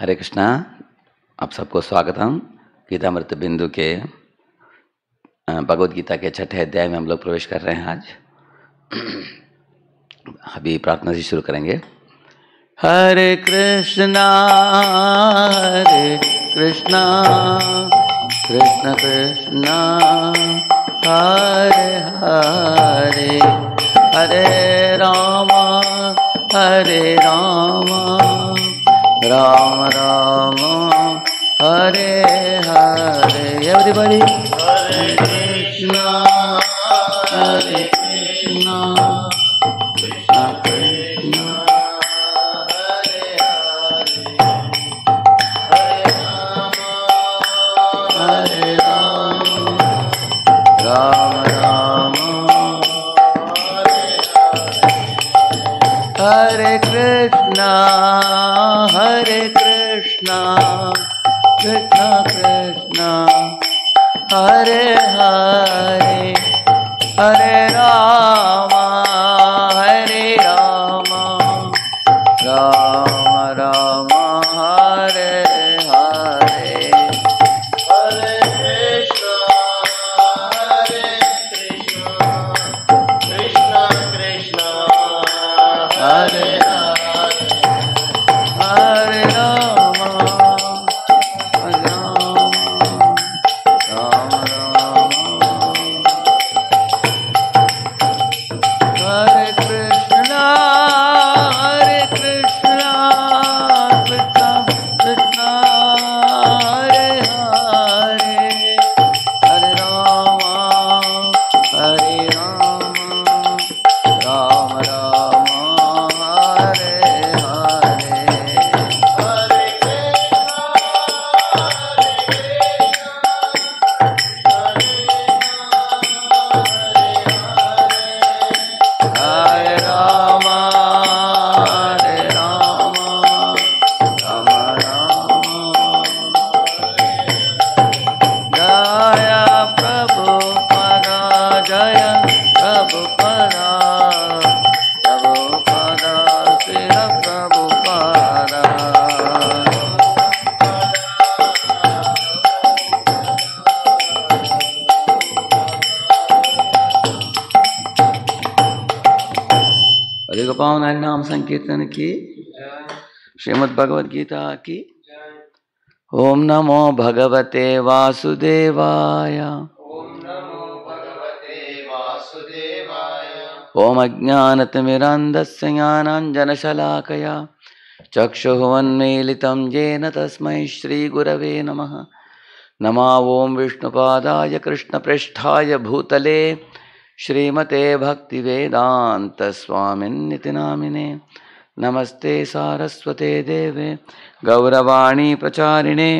हरे कृष्णा आप सबको स्वागत हम गीतामृत बिंदु के भगवत गीता के छठे अध्याय में हम लोग प्रवेश कर रहे हैं आज अभी प्रार्थना से शुरू करेंगे हरे कृष्णा हरे कृष्णा कृष्ण कृष्णा हरे हरे हरे रामा हरे रामा राम राम हरे हरे एवरीबॉडी हरे कृष्णा कृष्ण कृष्ण हरे हरे हरे राम पावन नाम संकीर्तन की श्रीमद् भगवद गीता की ओम नमो भगवते वासुदेवाय ओम अज्ञान अज्ञानतिमिरान्धस्य ज्ञानाञ्जनशलाकया चक्षुवन्मीलितं येन तस्मै श्रीगुरवे नमः नमा ॐ विष्णुपादाय कृष्णप्रेष्ठाय भूतले श्रीमते भक्तिवेदान्तस्वामिन्निति नामिने नमस्ते सारस्वते देवे गौरवाणी प्रचारिणे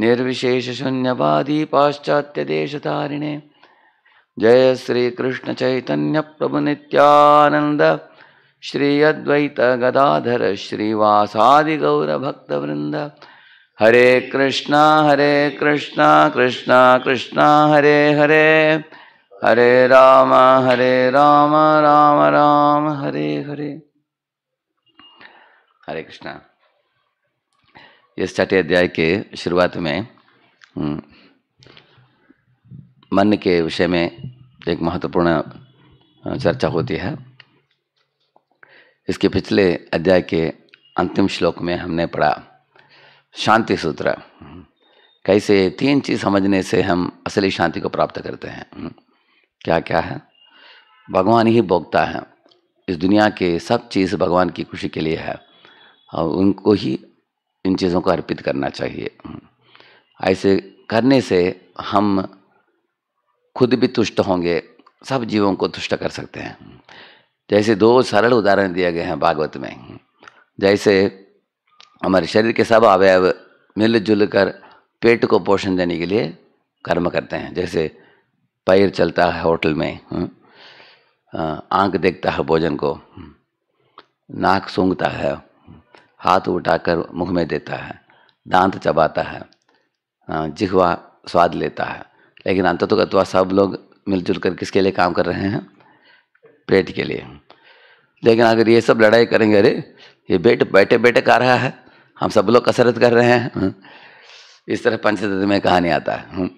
निर्विशेषशून्यवादी पाश्चात्यदेशतारिणे जय श्री श्रीकृष्णचैतन्यप्रभुनित्यानन्द श्री अद्वैत गदाधर श्रीवासादिगौरभक्तवृन्द हरे कृष्णा हरे कृष्णा कृष्णा कृष्णा हरे हरे हरे राम हरे राम राम राम हरे हरे हरे कृष्णा इस छठे अध्याय के शुरुआत में हम्म, मन के विषय में एक महत्वपूर्ण चर्चा होती है इसके पिछले अध्याय के अंतिम श्लोक में हमने पढ़ा शांति सूत्र कैसे तीन चीज़ समझने से हम असली शांति को प्राप्त करते हैं क्या क्या है भगवान ही भोगता है इस दुनिया के सब चीज़ भगवान की खुशी के लिए है और उनको ही इन चीज़ों को अर्पित करना चाहिए ऐसे करने से हम खुद भी तुष्ट होंगे सब जीवों को तुष्ट कर सकते हैं जैसे दो सरल उदाहरण दिए गए हैं भागवत में जैसे हमारे शरीर के सब अवयव मिलजुल कर पेट को पोषण देने के लिए कर्म करते हैं जैसे पैर चलता है होटल में हम्म, आंख देखता है भोजन को हम्म, नाक सूंघता है हाथ उठाकर मुख में देता है दांत चबाता है जिहवा स्वाद लेता है लेकिन अंत तो सब लोग मिलजुल कर किसके लिए काम कर रहे हैं पेट के लिए लेकिन अगर ये सब लड़ाई करेंगे अरे ये बेट बैठे बैठे कर रहा है हम सब लोग कसरत कर रहे हैं हम्म, इस तरह पंचतत्व में कहानी आता है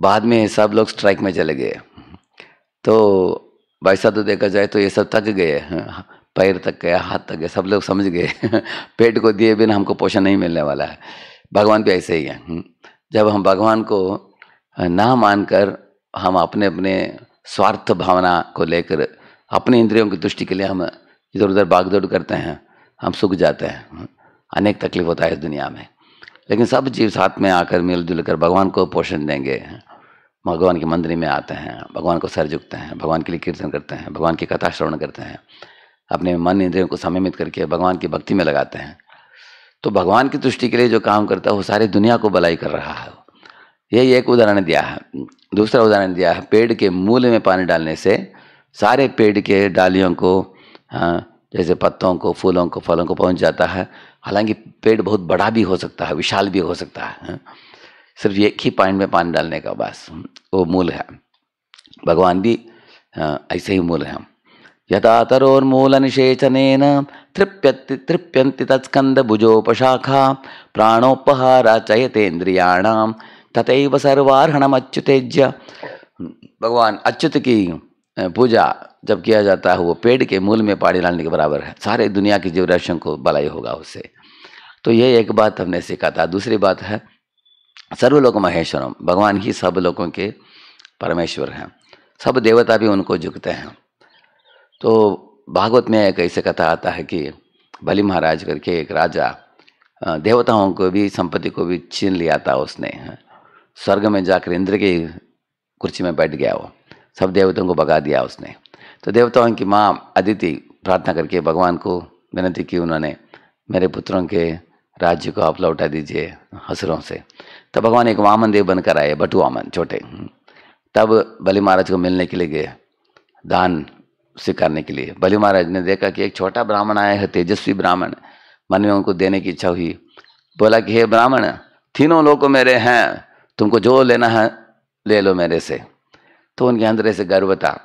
बाद में सब लोग स्ट्राइक में चले गए तो साहब तो देखा जाए तो ये सब थक गए पैर तक गया हाथ तक गया सब लोग समझ गए पेट को दिए बिना हमको पोषण नहीं मिलने वाला है भगवान भी ऐसे ही है जब हम भगवान को ना मानकर हम अपने अपने स्वार्थ भावना को लेकर अपने इंद्रियों की दृष्टि के लिए हम इधर उधर भागदौड़ करते हैं हम सूख जाते हैं अनेक तकलीफ होता है इस दुनिया में लेकिन सब जीव साथ में आकर मिलजुल कर भगवान को पोषण देंगे भगवान की मंदिर में आते हैं भगवान को सर झुकते हैं भगवान के लिए कीर्तन करते हैं भगवान की कथा श्रवण करते हैं अपने मन इंद्रियों को समयमित करके भगवान की भक्ति में लगाते हैं तो भगवान की तुष्टि के लिए जो काम करता है वो सारी दुनिया को भलाई कर रहा है यही एक उदाहरण दिया है दूसरा उदाहरण दिया है पेड़ के मूल में पानी डालने से सारे पेड़ के डालियों को हाँ, जैसे पत्तों को फूलों को फलों को पहुंच जाता है हालांकि पेड़ बहुत बड़ा भी हो सकता है विशाल भी हो सकता है हाँ। सिर्फ एक ही पॉइंट में पानी डालने का बस वो मूल है भगवान भी हाँ, ऐसे ही मूल है यथा तृप्य तृप्यंति तत्कंद भुजोपशाखा प्राणोपहारा चयतेन्द्रियाणाम तथैव सर्वाहणम अच्युतेज्य भगवान अच्युत की पूजा जब किया जाता है वो पेड़ के मूल में पानी डालने के बराबर है सारे दुनिया के जीव राशियों को भलाई होगा उससे तो ये एक बात हमने सीखा था दूसरी बात है सर्वलोक महेश्वरम भगवान ही सब लोगों के परमेश्वर हैं सब देवता भी उनको झुकते हैं तो भागवत में एक ऐसे कथा आता है कि बलि महाराज करके एक राजा देवताओं को भी संपत्ति को भी छीन लिया था उसने स्वर्ग में जाकर इंद्र की कुर्सी में बैठ गया वो सब देवताओं को भगा दिया उसने तो देवताओं की माँ अदिति प्रार्थना करके भगवान को विनती की उन्होंने मेरे पुत्रों के राज्य को आप लौटा दीजिए हसरों से तब भगवान एक वामन देव बनकर आए बटू वामन छोटे तब बलि महाराज को मिलने के लिए गए दान स्वीकारने के लिए बलि महाराज ने देखा कि एक छोटा ब्राह्मण आया है तेजस्वी ब्राह्मण मन में उनको देने की इच्छा हुई बोला कि हे ब्राह्मण तीनों लोग मेरे हैं तुमको जो लेना है ले लो मेरे से तो उनके अंदर ऐसे गर्व था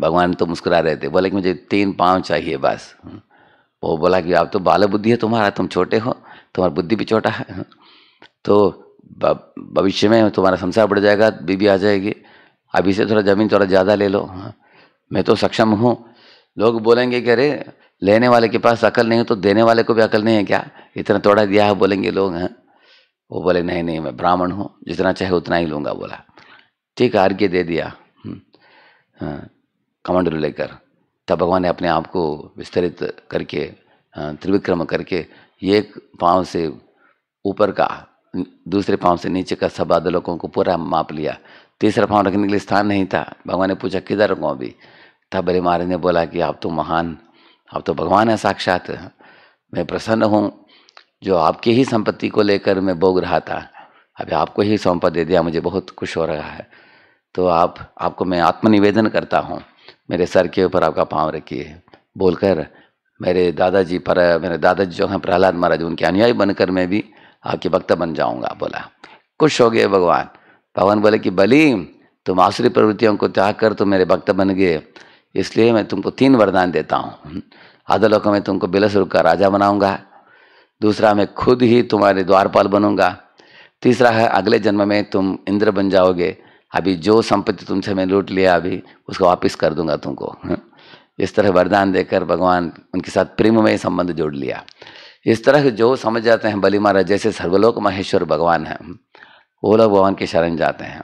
भगवान तो मुस्कुरा रहे थे बोले कि मुझे तीन पाँव चाहिए बस वो बोला कि आप तो बाल बुद्धि है तुम्हारा तुम छोटे हो तुम्हारा बुद्धि भी छोटा है तो भविष्य में तुम्हारा संसार बढ़ जाएगा बीबी आ जाएगी अभी से थोड़ा ज़मीन थोड़ा ज़्यादा ले लो हाँ, मैं तो सक्षम हूँ लोग बोलेंगे कि अरे लेने वाले के पास अकल नहीं हो तो देने वाले को भी अकल नहीं है क्या इतना थोड़ा दिया है बोलेंगे लोग हैं हाँ। वो बोले नहीं नहीं मैं ब्राह्मण हूँ जितना चाहे उतना ही लूँगा बोला ठीक है आर्ग्य दे दिया हम्म, हाँ कमंडल लेकर तब भगवान ने अपने आप को विस्तरित करके त्रिविक्रम करके एक पाँव से ऊपर का दूसरे पाँव से नीचे का सब बादलों को पूरा माप लिया तीसरा पाँव रखने के लिए स्थान नहीं था भगवान ने पूछा किधर रखूँ अभी तब बड़े महाराज ने बोला कि आप तो महान आप तो भगवान हैं साक्षात मैं प्रसन्न हूँ जो आपके ही संपत्ति को लेकर मैं भोग रहा था अभी आपको ही सौंपा दे दिया मुझे बहुत खुश हो रहा है तो आप आपको मैं आत्मनिवेदन करता हूँ मेरे सर के ऊपर आपका पाँव रखिए बोलकर मेरे दादाजी पर मेरे दादाजी जो हैं प्रहलाद महाराज उनके अनुयायी बनकर मैं भी आपके वक्त बन जाऊंगा बोला खुश हो गए भगवान भगवान बोले कि बली तुम आसुरी प्रवृत्तियों को त्याग कर तुम मेरे भक्त बन गए इसलिए मैं तुमको तीन वरदान देता हूँ अधलोक में तुमको बिलस बिलसुर का राजा बनाऊंगा दूसरा मैं खुद ही तुम्हारे द्वारपाल बनूंगा तीसरा है अगले जन्म में तुम इंद्र बन जाओगे अभी जो संपत्ति तुमसे मैं लूट लिया अभी उसको वापस कर दूंगा तुमको हाँ? इस तरह वरदान देकर भगवान उनके साथ प्रेममय संबंध जोड़ लिया इस तरह जो समझ जाते हैं बलि महाराज जैसे सर्वलोक महेश्वर भगवान हैं हाँ? वो लोग भगवान के शरण जाते हैं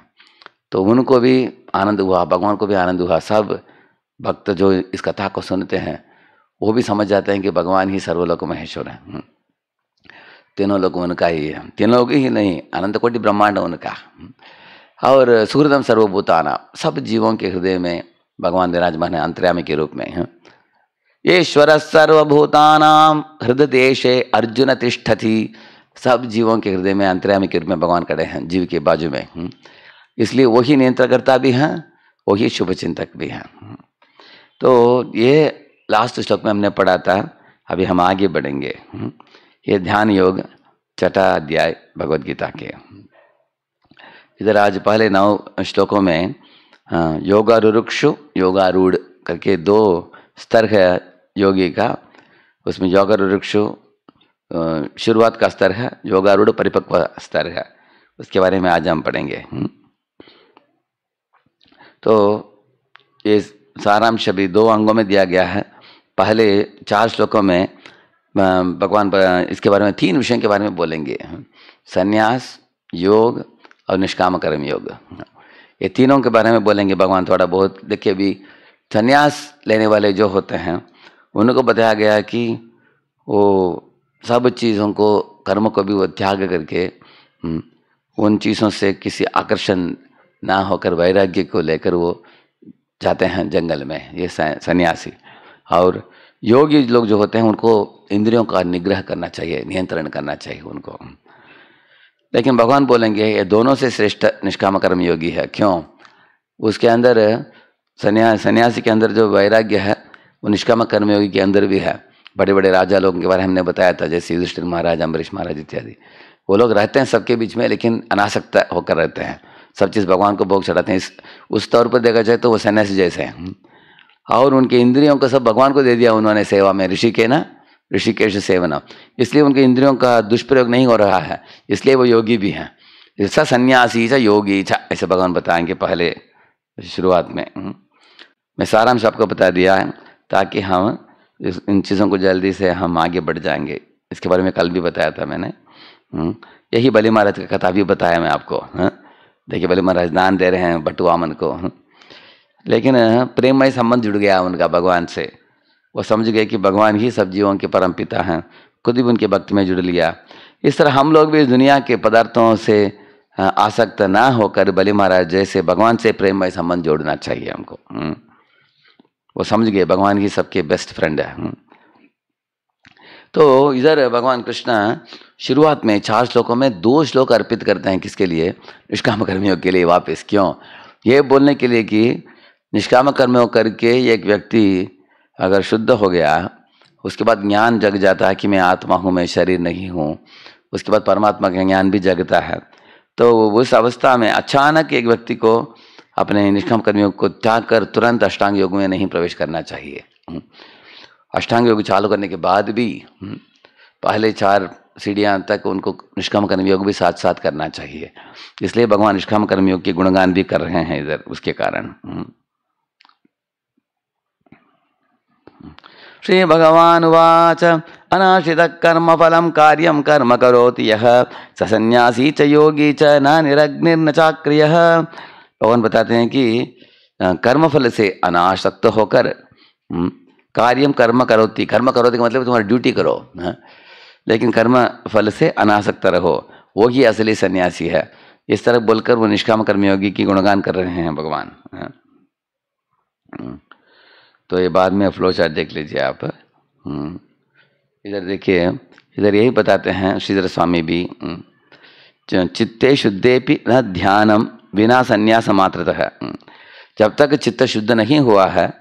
तो उनको भी आनंद हुआ भगवान को भी आनंद हुआ सब भक्त जो इस कथा को सुनते हैं वो भी समझ जाते हैं कि भगवान ही सर्वलोक महेश्वर है हाँ? तीनों लोग उनका ही है तीनों लोग ही नहीं अनंत कोटि ब्रह्मांड उनका और सूर्यदम सर्वभूताना सब जीवों के हृदय में भगवान विराजमान है अंतर्यामी के रूप में है ईश्वर सर्वभूताना हृदय देशे अर्जुन तिष्ठति सब जीवों के हृदय में अंतर्यामी के रूप में भगवान खड़े हैं जीव के बाजू में इसलिए वही नियंत्रणकर्ता भी हैं वही शुभचिंतक भी हैं तो ये लास्ट श्लोक में हमने पढ़ा था अभी हम आगे बढ़ेंगे ये ध्यान योग चटा अध्याय भगवद्गीता के इधर आज पहले नौ श्लोकों में हाँ, योगारुरुक्षु योगारूढ़ करके दो स्तर है योगी का उसमें योगारुरुक्षु शुरुआत का स्तर है योगारूढ़ परिपक्व स्तर है उसके बारे में आज हम पढ़ेंगे हम्म। तो ये सारांश भी दो अंगों में दिया गया है पहले चार श्लोकों में भगवान इसके बारे में तीन विषयों के बारे में बोलेंगे संन्यास योग और निष्काम कर्म योग ये तीनों के बारे में बोलेंगे भगवान थोड़ा बहुत देखिए अभी संन्यास लेने वाले जो होते हैं उनको बताया गया कि वो सब चीज़ों को कर्म को भी वो त्याग करके हम्म, उन चीज़ों से किसी आकर्षण ना होकर वैराग्य को लेकर वो जाते हैं जंगल में ये सन्यासी और योगी लोग जो होते हैं उनको इंद्रियों का निग्रह करना चाहिए नियंत्रण करना चाहिए उनको लेकिन भगवान बोलेंगे ये दोनों से श्रेष्ठ निष्काम कर्म योगी है क्यों उसके अंदर सन्यास सन्यासी के अंदर जो वैराग्य है वो निष्काम कर्मयोगी के अंदर भी है बड़े बड़े राजा लोगों के बारे में हमने बताया था जैसे युधिष्ठिर महाराज अम्बरीश महाराज इत्यादि वो लोग रहते हैं सबके बीच में लेकिन अनासक्त होकर रहते हैं सब चीज़ भगवान को भोग चढ़ाते हैं इस उस तौर पर देखा जाए तो वो सन्यासी जैसे हैं और उनके इंद्रियों को सब भगवान को दे दिया उन्होंने सेवा में ऋषि के ना ऋषिकेश सेवनम इसलिए उनके इंद्रियों का दुष्प्रयोग नहीं हो रहा है इसलिए वो योगी भी हैं ऐसा सन्यासी छा योगी छा ऐसे भगवान बताएंगे पहले शुरुआत में हम्म। मैं सारांश आपको बता दिया है ताकि हम इन चीज़ों को जल्दी से हम आगे बढ़ जाएंगे इसके बारे में कल भी बताया था मैंने हम्म। यही बली महाराज का कथा भी बताया मैं आपको हम्म। देखिए बली महाराज दान दे रहे हैं बटुआमन को लेकिन प्रेममय संबंध जुड़ गया उनका भगवान से वो समझ गए कि भगवान ही सब जीवों के परम पिता हैं खुद ही उनके भक्ति में जुड़ लिया इस तरह हम लोग भी इस दुनिया के पदार्थों से आसक्त ना होकर बलि महाराज जैसे भगवान से प्रेम में संबंध जोड़ना चाहिए हमको हम्म। वो समझ गए भगवान ही सबके बेस्ट फ्रेंड है हम्म। तो इधर भगवान कृष्ण शुरुआत में चार श्लोकों में दो श्लोक अर्पित करते हैं किसके लिए निष्काम कर्मियों के लिए वापस क्यों ये बोलने के लिए कि निष्काम कर्मियों करके एक व्यक्ति अगर शुद्ध हो गया उसके बाद ज्ञान जग जाता है कि मैं आत्मा हूँ मैं शरीर नहीं हूँ उसके बाद परमात्मा का ज्ञान भी जगता है तो उस अवस्था में अचानक एक व्यक्ति को अपने निष्काम कर्मियों को त्याग कर तुरंत अष्टांग योग में नहीं प्रवेश करना चाहिए हम्म। अष्टांग योग चालू करने के बाद भी हम्म, पहले चार सीढ़ियाँ तक उनको निष्काम कर्मयोग भी साथ साथ करना चाहिए इसलिए भगवान निष्काम कर्मयोग के गुणगान भी कर रहे हैं इधर उसके कारण हम्म। श्री भगवान उवाच अनाशित कर्म करोति यः स सन्यासी च योगी च न निरग्निर्न चाक्रिय भगवान बताते हैं कि कर्मफल से अनाशक्त होकर हम्म, कार्यम कर्म करोति कर्म करोति का मतलब तुम्हारी ड्यूटी करो लेकिन कर्म फल से अनासक्त रहो वो ही असली सन्यासी है इस तरह बोलकर वो निष्काम कर्मयोगी की गुणगान कर रहे हैं भगवान तो ये बाद में फ्लो चार्ट देख लीजिए आप हम्म। इधर देखिए इधर यही बताते हैं श्रीधर स्वामी भी हम्म। चित्ते भी न ध्यानम बिना संन्यास मात्रतः हम्म। जब तक चित्त शुद्ध नहीं हुआ है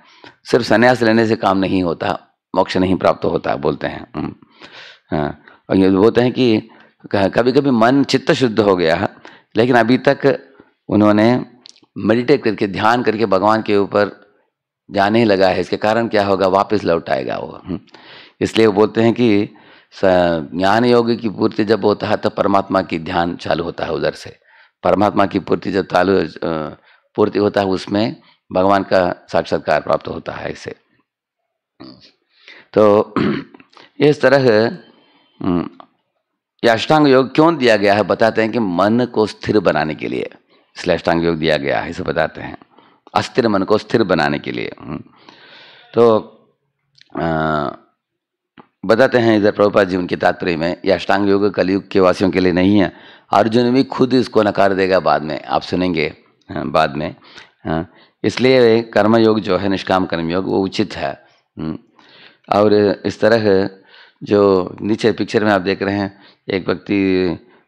सिर्फ संन्यास लेने से काम नहीं होता मोक्ष नहीं प्राप्त होता बोलते हैं हाँ, और ये बोलते हैं कि कभी कभी मन चित्त शुद्ध हो गया है लेकिन अभी तक उन्होंने मेडिटेट करके ध्यान करके भगवान के ऊपर जाने लगा है इसके कारण क्या होगा वापस लौट आएगा वो हम्म। इसलिए वो बोलते हैं कि ज्ञान योग की पूर्ति जब होता है तब तो परमात्मा की ध्यान चालू होता है उधर से परमात्मा की पूर्ति जब चालू पूर्ति होता है उसमें भगवान का साक्षात्कार प्राप्त होता है इसे तो इस तरह हम्म, ये अष्टांग योग क्यों दिया गया है बताते हैं कि मन को स्थिर बनाने के लिए इसलिए अष्टांग योग दिया गया है इसे बताते हैं अस्थिर मन को स्थिर बनाने के लिए हम्म। तो आ, बताते हैं इधर प्रभुपाद जी उनके तात्पर्य में यह अष्टांग योग कलयुग के वासियों के लिए नहीं है अर्जुन भी खुद इसको नकार देगा बाद में आप सुनेंगे बाद में इसलिए कर्मयोग जो है निष्काम कर्मयोग वो उचित है हम्म। और इस तरह जो नीचे पिक्चर में आप देख रहे हैं एक व्यक्ति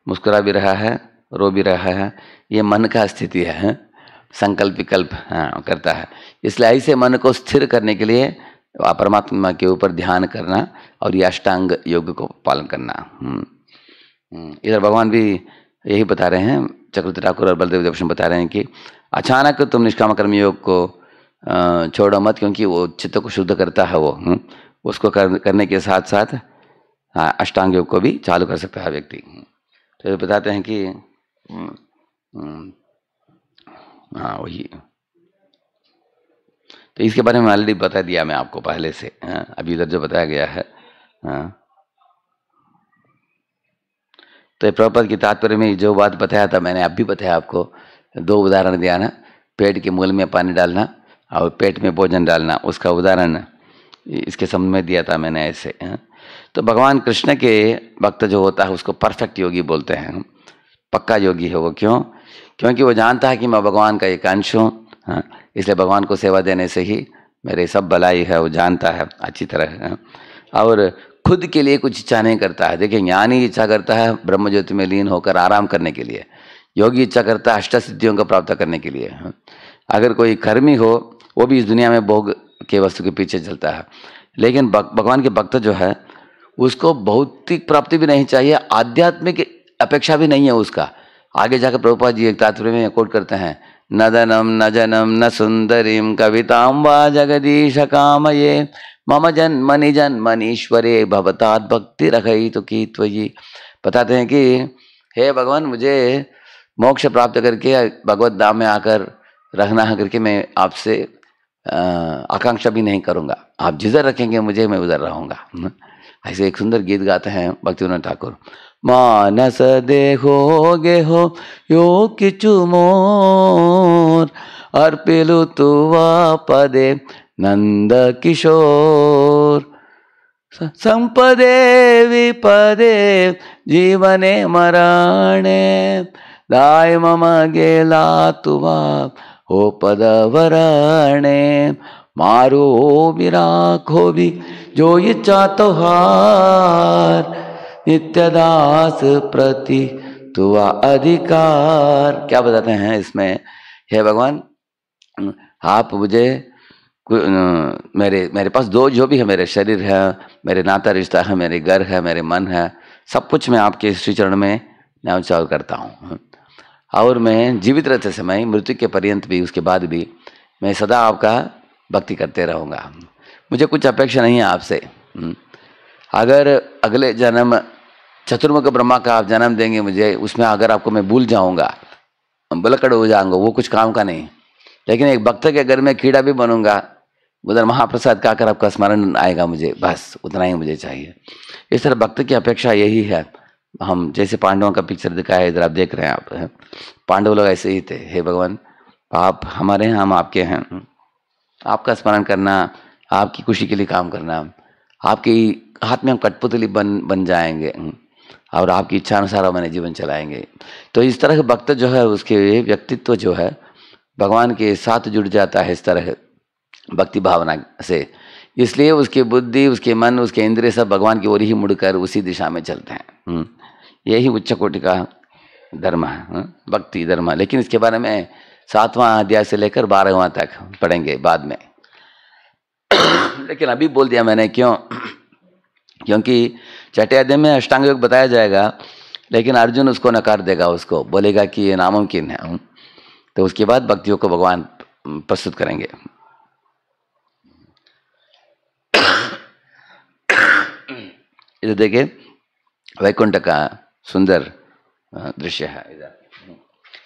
मुस्कुरा भी रहा है रो भी रहा है ये मन का स्थिति है संकल्प विकल्प हाँ, करता है इसलिए ऐसे मन को स्थिर करने के लिए परमात्मा के ऊपर ध्यान करना और ये अष्टांग योग को पालन करना हम्म, हम्म, इधर भगवान भी यही बता रहे हैं चक्रवर्ती ठाकुर और बलदेव देवशन बता रहे हैं कि अचानक तुम निष्काम कर्म योग को छोड़ो मत क्योंकि वो चित्त को शुद्ध करता है वो हम्म, उसको कर, करने के साथ साथ हाँ, अष्टांग योग को भी चालू कर सकता है व्यक्ति तो ये बताते हैं कि हाँ वही तो इसके बारे में ऑलरेडी बता दिया मैं आपको पहले से हाँ, अभी उधर जो बताया गया है हाँ तो प्रपद की तात्पर्य में जो बात बताया था मैंने अब भी बताया आपको दो उदाहरण दिया ना पेट के मूल में पानी डालना और पेट में भोजन डालना उसका उदाहरण इसके संबंध में दिया था मैंने ऐसे हाँ। तो भगवान कृष्ण के भक्त जो होता है उसको परफेक्ट योगी बोलते हैं पक्का योगी है वो क्यों क्योंकि वो जानता है कि मैं भगवान का एक अंश हूँ हाँ इसलिए भगवान को सेवा देने से ही मेरे सब भलाई है वो जानता है अच्छी तरह है और खुद के लिए कुछ इच्छा नहीं करता है देखिए ज्ञान ही इच्छा करता है ब्रह्म ज्योति में लीन होकर आराम करने के लिए योगी इच्छा करता है अष्ट सिद्धियों को प्राप्त करने के लिए अगर कोई कर्मी हो वो भी इस दुनिया में भोग के वस्तु के पीछे चलता है लेकिन भगवान के भक्त जो है उसको भौतिक प्राप्ति भी नहीं चाहिए आध्यात्मिक अपेक्षा भी नहीं है उसका आगे जाकर प्रभुपा जी एक तात्पर्य में कोट करते हैं न धनम न जनम न सुंदरीम कविताम व जगदीश काम ये मम जन्मनि जन्मनीश्वरे भवतात भक्ति रखई तो की त्वयी बताते हैं कि हे भगवान मुझे मोक्ष प्राप्त करके भगवत धाम में आकर रहना है करके मैं आपसे आकांक्षा भी नहीं करूँगा आप जिधर रखेंगे मुझे मैं उधर रहूँगा ऐसे एक सुंदर गीत गाते हैं भक्ति ठाकुर मानस देहो हो यो किचुमोर मोर अर्पिलु तुवा पदे नंद किशोर संपदे विपदे जीवने मराणे दाय मम गेला तुवा हो वरणे मारो विराखो भी जो ये चातो हार नित्यदास प्रति तुवा अधिकार क्या बताते हैं इसमें हे भगवान आप मुझे मेरे मेरे पास दो जो भी है मेरे शरीर है मेरे नाता रिश्ता है मेरे घर है मेरे मन है सब कुछ मैं आपके श्री चरण में न्यावचार करता हूँ और मैं जीवित रहते समय मृत्यु के पर्यंत भी उसके बाद भी मैं सदा आपका भक्ति करते रहूँगा मुझे कुछ अपेक्षा नहीं है आपसे अगर अगले जन्म चतुर्मुख ब्रह्मा का आप जन्म देंगे मुझे उसमें अगर आपको मैं भूल जाऊंगा बलकड़ हो जाऊंगा वो कुछ काम का नहीं लेकिन एक भक्त के घर में कीड़ा भी बनूंगा उधर महाप्रसाद का आकर आपका स्मरण आएगा मुझे बस उतना ही मुझे चाहिए इस तरह भक्त की अपेक्षा यही है हम जैसे पांडवों का पिक्चर दिखाया इधर आप देख रहे हैं आप पांडव लोग ऐसे ही थे हे भगवान आप हमारे हैं हम आपके हैं आपका स्मरण करना आपकी खुशी के लिए काम करना आपके हाथ में हम कठपुतली बन बन जाएंगे और आपकी इच्छा अनुसार अपने जीवन चलाएंगे तो इस तरह भक्त जो है उसके व्यक्तित्व जो है भगवान के साथ जुड़ जाता है इस तरह भक्ति भावना से इसलिए उसकी बुद्धि उसके मन उसके इंद्रिय सब भगवान की ओर ही मुड़कर उसी दिशा में चलते हैं हम्म। यही उच्च कोटि का धर्म है हम्म। भक्ति धर्म लेकिन इसके बारे में सातवां अध्याय से लेकर बारहवां तक पढ़ेंगे बाद में लेकिन अभी बोल दिया मैंने क्यों क्योंकि छठे अध्याय में अष्टांग योग बताया जाएगा लेकिन अर्जुन उसको नकार देगा उसको बोलेगा कि ये नामुमकिन है तो उसके बाद भक्तियों को भगवान प्रस्तुत करेंगे इधर देखे वैकुंठ का सुंदर दृश्य है इधर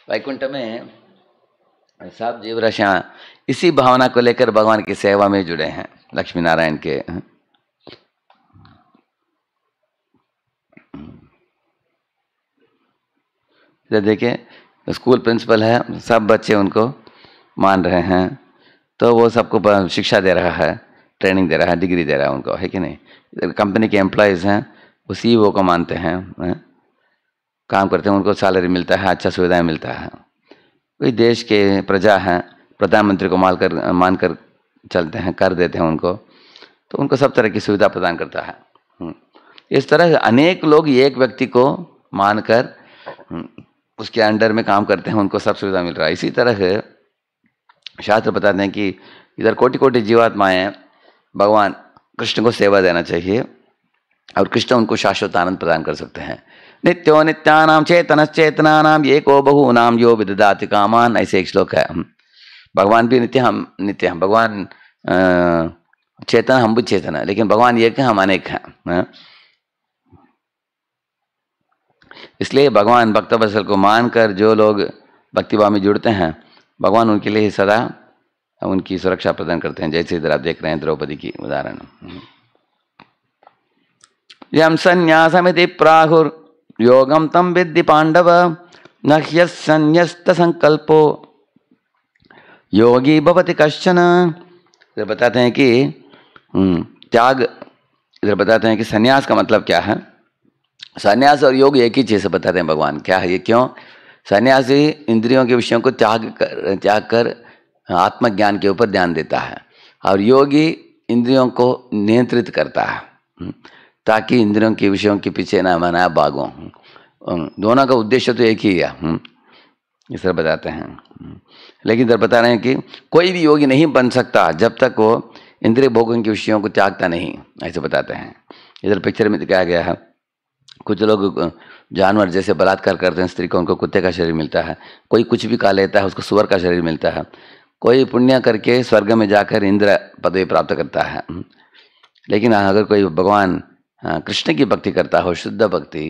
वैकुंठ में सब जीवराशा इसी भावना को लेकर भगवान की सेवा में जुड़े हैं लक्ष्मी नारायण के जैसे तो देखिए स्कूल प्रिंसिपल है सब बच्चे उनको मान रहे हैं तो वो सबको शिक्षा दे रहा है ट्रेनिंग दे रहा है डिग्री दे रहा है उनको है कि नहीं कंपनी के एम्प्लॉयज़ हैं वो सी को मानते हैं है? काम करते हैं उनको सैलरी मिलता है अच्छा सुविधाएं मिलता है कोई देश के प्रजा हैं प्रधानमंत्री को मान कर मान कर चलते हैं कर देते हैं उनको तो उनको सब तरह की सुविधा प्रदान करता है हम्म। इस तरह अनेक लोग एक व्यक्ति को मानकर हम्म, उसके अंडर में काम करते हैं उनको सब सुविधा मिल रहा है इसी तरह शास्त्र बताते हैं कि इधर कोटि कोटि जीवात्माएं भगवान कृष्ण को सेवा देना चाहिए और कृष्ण उनको शाश्वत आनंद प्रदान कर सकते हैं नित्यो नित्यानाम चेतनश्चेतना नाम ये को बहु नाम यो विदाति कामान ऐसे एक श्लोक है भगवान भी नित्य हम नित्य हम भगवान चेतन हम भी चेतन है लेकिन भगवान एक है हम अनेक हैं इसलिए भगवान भक्त वसल को मानकर जो लोग भक्तिभाव में जुड़ते हैं भगवान उनके लिए ही सदा उनकी सुरक्षा प्रदान करते हैं जैसे इधर आप देख रहे हैं द्रौपदी की उदाहरण यम संन्यासमिति प्राहुर योगम तम विद्धि पांडव नकल्पो संकल्पो योगी भवति कश्चन इधर बताते हैं कि हम्म, त्याग इधर बताते हैं कि संन्यास का मतलब क्या है सन्यास और योग एक ही चीज़ से बताते हैं भगवान क्या है ये क्यों सन्यासी इंद्रियों के विषयों को त्याग कर त्याग कर हाँ, आत्मज्ञान के ऊपर ध्यान देता है और योगी इंद्रियों को नियंत्रित करता है हम्म, ताकि इंद्रियों के विषयों के पीछे ना मना भागो हम्म, दोनों का उद्देश्य तो एक ही है हम्म, इस तरह बताते हैं लेकिन इधर बता रहे हैं कि कोई भी योगी नहीं बन सकता जब तक वो इंद्रिय भोगों के विषयों को त्यागता नहीं ऐसे बताते हैं इधर पिक्चर में दिखाया गया है कुछ लोग जानवर जैसे बलात्कार करते हैं स्त्री को उनको कुत्ते का शरीर मिलता है कोई कुछ भी खा लेता है उसको सुअर का शरीर मिलता है कोई पुण्य करके स्वर्ग में जाकर इंद्र पदवी प्राप्त करता है लेकिन अगर कोई भगवान कृष्ण की भक्ति करता हो शुद्ध भक्ति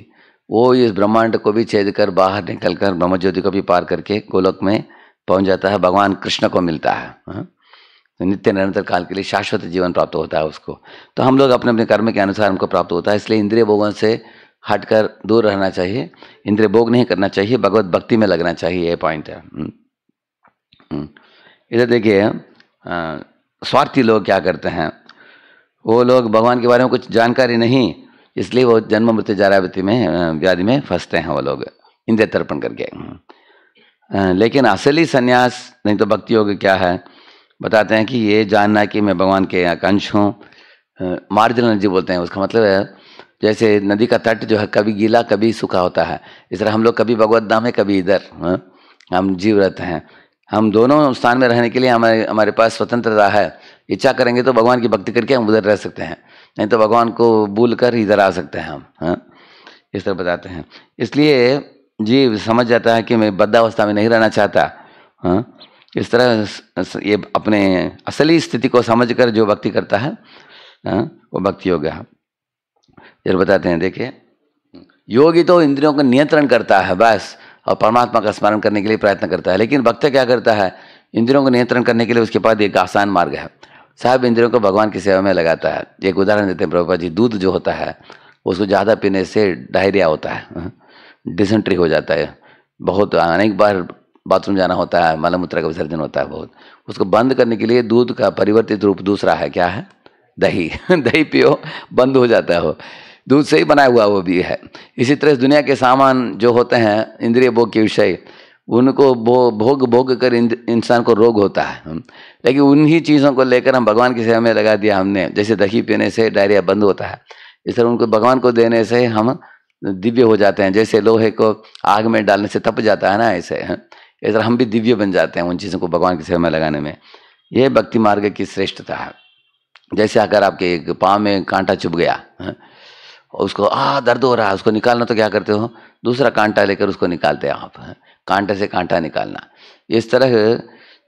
वो इस ब्रह्मांड को भी छेद कर बाहर निकल कर ब्रह्म ज्योति को भी पार करके गोलोक में पहुंच जाता है भगवान कृष्ण को मिलता है तो नित्य निरंतर काल के लिए शाश्वत जीवन प्राप्त होता है उसको तो हम लोग अपने अपने कर्म के अनुसार हमको प्राप्त होता है इसलिए इंद्रिय भोगों से हटकर दूर रहना चाहिए इंद्र भोग नहीं करना चाहिए भगवत भक्ति में लगना चाहिए ये पॉइंट है हम्म। हम्म। इधर देखिए स्वार्थी लोग क्या करते हैं वो लोग भगवान के बारे में कुछ जानकारी नहीं इसलिए वो जन्म मृत्यु जरावती में व्याधि में फंसते हैं वो लोग इंद्र तर्पण करके हम्म। लेकिन असली संन्यास नहीं तो भक्ति योग क्या है बताते हैं कि ये जानना कि मैं भगवान के आकांक्ष हूँ मार्जिनल एनर्जी बोलते हैं उसका मतलब है जैसे नदी का तट जो है कभी गीला कभी सूखा होता है इस तरह हम लोग कभी भगवत धाम है कभी इधर हाँ। हम जीव रहते हैं हम दोनों स्थान में रहने के लिए हमारे हमारे पास स्वतंत्रता है इच्छा करेंगे तो भगवान की भक्ति करके हम उधर रह सकते हैं नहीं तो भगवान को भूल कर इधर आ सकते हैं हम हाँ इस तरह बताते हैं इसलिए जीव समझ जाता है कि मैं बद्धावस्था में नहीं रहना चाहता हाँ इस तरह ये अपने असली स्थिति को समझ कर जो भक्ति करता है हाँ वो भक्ति हो गया जरूर बताते हैं देखिए योगी तो इंद्रियों का नियंत्रण करता है बस और परमात्मा का स्मरण करने के लिए प्रयत्न करता है लेकिन भक्त क्या करता है इंद्रियों को नियंत्रण करने के लिए उसके पास एक आसान मार्ग है साहब इंद्रियों को भगवान की सेवा में लगाता है एक उदाहरण देते हैं प्रभुपा जी दूध जो होता है उसको ज़्यादा पीने से डायरिया होता है डिसेंट्री हम्म, हो जाता है बहुत अनेक बार बाथरूम जाना होता है मलमूत्र का विसर्जन होता है बहुत उसको बंद करने के लिए दूध का परिवर्तित रूप दूसरा है क्या है दही दही पियो बंद हो जाता है दूध से ही बनाया हुआ वो भी है इसी तरह दुनिया के सामान जो होते हैं इंद्रिय भोग के विषय उनको भो, भोग भोग कर इंसान को रोग होता है लेकिन उन्हीं चीज़ों को लेकर हम भगवान की सेवा में लगा दिया हमने जैसे दही पीने से डायरिया बंद होता है इस तरह उनको भगवान को देने से हम दिव्य हो जाते हैं जैसे लोहे को आग में डालने से तप जाता है ना ऐसे इस तरह हम भी दिव्य बन जाते हैं उन चीज़ों को भगवान की सेवा में लगाने में यह भक्ति मार्ग की श्रेष्ठता है जैसे अगर आपके एक पाँव में कांटा चुभ गया और उसको आ दर्द हो रहा है उसको निकालना तो क्या करते हो दूसरा कांटा लेकर उसको निकालते हैं आप कांटे से कांटा निकालना इस तरह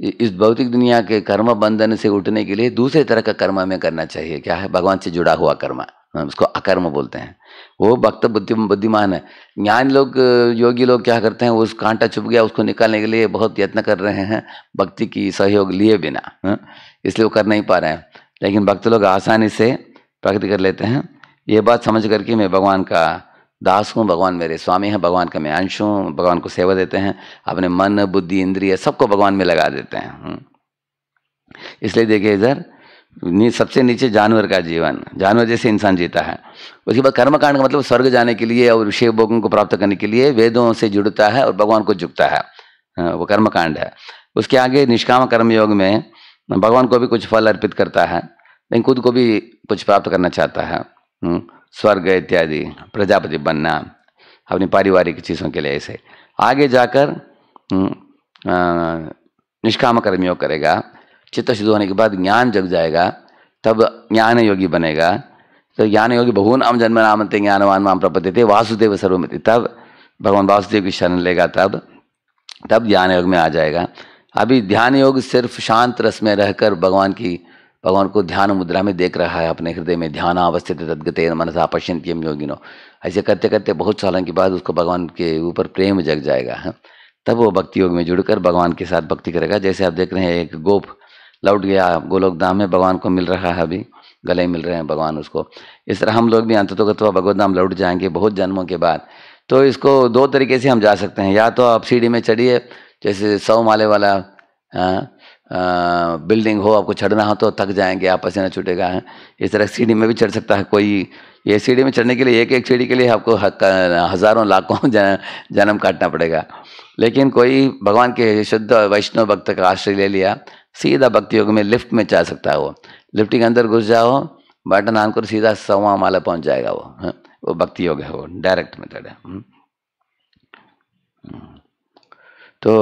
इस भौतिक दुनिया के कर्म बंधन से उठने के लिए दूसरे तरह का कर्म हमें करना चाहिए क्या है भगवान से जुड़ा हुआ कर्म उसको अकर्म बोलते हैं वो भक्त बुद्धि बुद्धिमान है ज्ञान लोग योगी लोग क्या करते हैं उस कांटा छुप गया उसको निकालने के लिए बहुत यत्न कर रहे हैं भक्ति की सहयोग लिए बिना इसलिए वो कर नहीं पा रहे हैं लेकिन भक्त लोग आसानी से प्रकट कर लेते हैं ये बात समझ करके मैं भगवान का दास हूँ भगवान मेरे स्वामी हैं भगवान का मैं अंश हूँ भगवान को सेवा देते हैं अपने मन बुद्धि इंद्रिय सबको भगवान में लगा देते हैं हम्म। इसलिए देखिए इधर नी, सबसे नीचे जानवर का जीवन जानवर जैसे इंसान जीता है उसके बाद कर्मकांड का मतलब स्वर्ग जाने के लिए और विषय भोगों को प्राप्त करने के लिए वेदों से जुड़ता है और भगवान को झुकता है हाँ, वो कर्मकांड है उसके आगे निष्काम कर्मयोग में भगवान को भी कुछ फल अर्पित करता है लेकिन खुद को भी कुछ प्राप्त करना चाहता है स्वर्ग इत्यादि प्रजापति बनना अपनी पारिवारिक चीज़ों के लिए ऐसे आगे जाकर निष्काम कर्मयोग करेगा चित्त शुद्ध होने के बाद ज्ञान जग जाएगा तब ज्ञान योगी बनेगा तो ज्ञान योगी बहुन आम जन्म नाम थे ज्ञानवान माम थे वासुदेव सर्वमति तब भगवान वासुदेव की शरण लेगा तब तब ज्ञान योग में आ जाएगा अभी ध्यान योग सिर्फ शांत रस में रहकर भगवान की भगवान को ध्यान मुद्रा में देख रहा है अपने हृदय में ध्यान अवस्थित तदगते मनसा पश्यंत्यम योगिनो ऐसे करते करते बहुत सालों के बाद उसको भगवान के ऊपर प्रेम जग जाएगा है? हाँ। तब वो भक्ति योग में जुड़कर भगवान के साथ भक्ति करेगा जैसे आप देख रहे हैं एक गोप लौट गया गोलोक धाम में भगवान को मिल रहा है अभी गले मिल रहे हैं भगवान उसको इस तरह हम लोग भी अंततोगत्वा भगवत धाम लौट जाएंगे बहुत जन्मों के बाद तो इसको दो तरीके से हम जा सकते हैं या तो आप सीढ़ी में चढ़िए जैसे सौ माले वाला हाँ, बिल्डिंग हो आपको चढ़ना हो तो थक जाएंगे आप पसीना छूटेगा इस तरह सीढ़ी में भी चढ़ सकता है कोई ये सीढ़ी में चढ़ने के लिए एक एक सीढ़ी के लिए आपको हज़ारों लाखों जन्म काटना पड़ेगा लेकिन कोई भगवान के शुद्ध वैष्णव भक्त का आश्रय ले लिया सीधा भक्ति योग में लिफ्ट में जा सकता है वो लिफ्ट के अंदर घुस जाओ बटन आन कर सीधा सवा माला पहुंच जाएगा वो वो भक्ति योग है वो डायरेक्ट मेथड है हम्म। हम्म। तो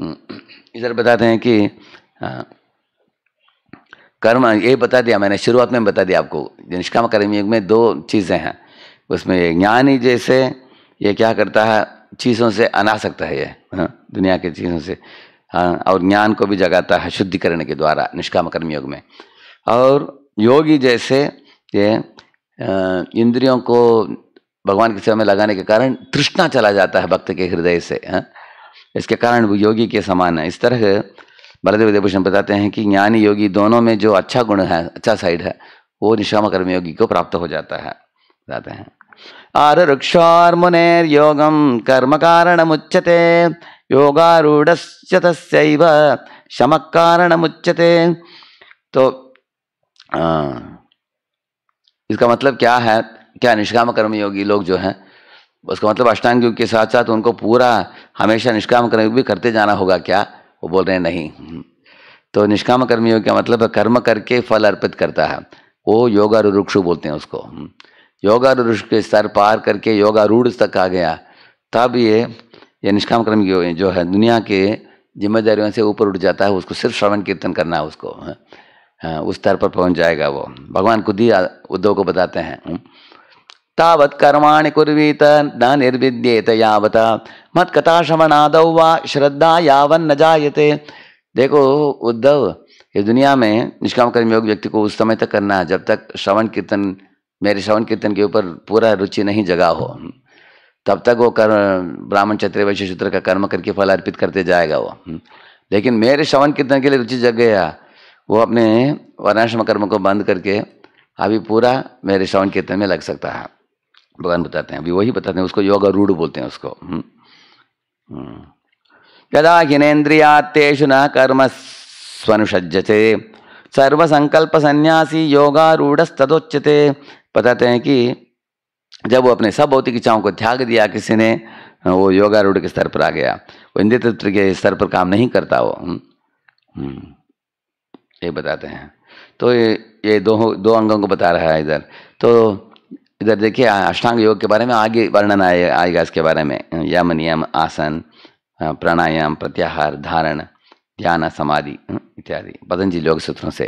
हम्म। इधर बताते हैं कि आ, कर्म ये बता दिया मैंने शुरुआत में बता दिया आपको निष्काम कर्म युग में दो चीज़ें हैं उसमें ज्ञानी जैसे ये क्या करता है चीज़ों से अना सकता है ये हाँ, दुनिया के चीज़ों से हाँ, और ज्ञान को भी जगाता है शुद्धिकरण के द्वारा निष्काम कर्म युग में और योगी जैसे ये इंद्रियों को भगवान की सेवा में लगाने के कारण तृष्णा चला जाता है भक्त के हृदय से हाँ। इसके कारण वो योगी के समान है इस तरह बलदेव देवभूषण बताते हैं कि ज्ञानी योगी दोनों में जो अच्छा गुण है अच्छा साइड है वो निशाम कर्म योगी को प्राप्त हो जाता है बताते हैं आर आरुक्षार्मुनेर्योगं कर्मकारणमुच्यते योगारूढ़स्य तस्यैव मुच्यते तो आ, इसका मतलब क्या है क्या निष्काम कर्मयोगी लोग जो हैं उसका मतलब अष्टांग के साथ साथ उनको पूरा हमेशा निष्काम कर्म भी करते जाना होगा क्या वो बोल रहे हैं नहीं तो निष्काम कर्म का मतलब कर्म करके फल अर्पित करता है वो योगारुरुक्षु बोलते हैं उसको योगारुरुक्ष के स्तर पार करके योगारूढ़ तक आ गया तब ये ये निष्काम कर्म जो है दुनिया के जिम्मेदारियों से ऊपर उठ जाता है उसको सिर्फ श्रवण कीर्तन करना है उसको हाँ, उस स्तर पर पहुंच जाएगा वो भगवान खुद ही उद्धव को बताते हैं तावत् कर्माणि कुर्वीत न निर्विद्येत यावत आदव वा श्रद्धा यावन न जायते देखो उद्धव ये दुनिया में निष्काम कर्म योग व्यक्ति को उस समय तक करना है जब तक श्रवण कीर्तन मेरे श्रवण कीर्तन के ऊपर पूरा रुचि नहीं जगा हो तब तक वो कर्म ब्राह्मण क्षत्रिय वैश्य शूत्र का कर्म करके फल अर्पित करते जाएगा वो लेकिन मेरे श्रवण कीर्तन के लिए रुचि जग गया वो अपने वर्णाश्रम कर्म को बंद करके अभी पूरा मेरे श्रवण कीर्तन में लग सकता है भगवान बताते हैं अभी वही बताते हैं उसको योग रूढ़ बोलते हैं उसको हम्म। हम्म। यदा हिनेन्द्रियात्तेषु न कर्म स्वनुषज्जते सर्वसंकल्प सन्यासी योगारूढ़ोच्यते बताते हैं कि जब वो अपने सब भौतिक इच्छाओं को त्याग दिया किसी ने वो योगारूढ़ के स्तर पर आ गया वो इंद्रिय के स्तर पर काम नहीं करता वो हम्म। ये बताते हैं तो ये ये दो दो अंगों को बता रहा है इधर तो इधर देखिए अष्टांग योग के बारे में आगे वर्णन आए आएगा इसके बारे में यम नियम आसन प्राणायाम प्रत्याहार धारण ध्यान समाधि हम्म, इत्यादि पतंजलि योग सूत्रों से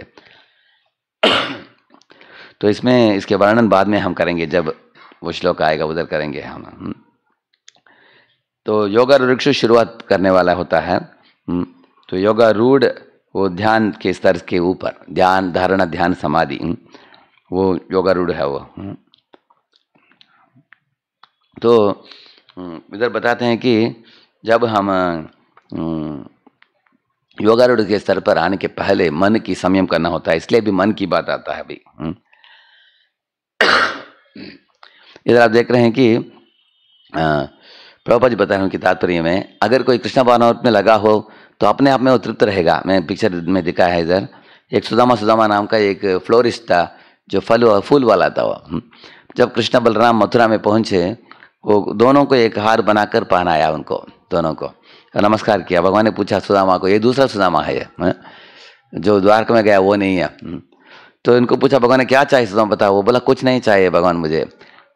तो इसमें इसके वर्णन बाद में हम करेंगे जब वो श्लोक आएगा उधर करेंगे हम हम्म। तो योगा वृक्ष शुरुआत करने वाला होता है हम्म। तो योगा रूढ़ वो ध्यान के स्तर के ऊपर ध्यान धारणा ध्यान समाधि वो योगा रूढ़ है वो तो हम्म, इधर बताते हैं कि जब हम हम्म, योगारूढ़ के स्तर पर आने के पहले मन की संयम करना होता है इसलिए भी मन की बात आता है अभी हम्म। इधर आप देख रहे हैं कि प्रभुपा जी बता रहे हैं कि तात्पर्य में अगर कोई कृष्ण भावनावत में लगा हो तो अपने आप में वो तृप्त रहेगा मैं पिक्चर में दिखा है इधर एक सुदामा सुदामा नाम का एक फ्लोरिस्ट था जो फल फूल वाला था वो जब कृष्ण बलराम मथुरा में पहुंचे वो दोनों को एक हार बनाकर पहनाया उनको दोनों को नमस्कार किया भगवान ने पूछा सुदामा को ये दूसरा सुदामा है ये जो द्वारका में गया वो नहीं है हम्म। तो इनको पूछा भगवान ने क्या चाहिए सुदामा बताओ वो बोला कुछ नहीं चाहिए भगवान मुझे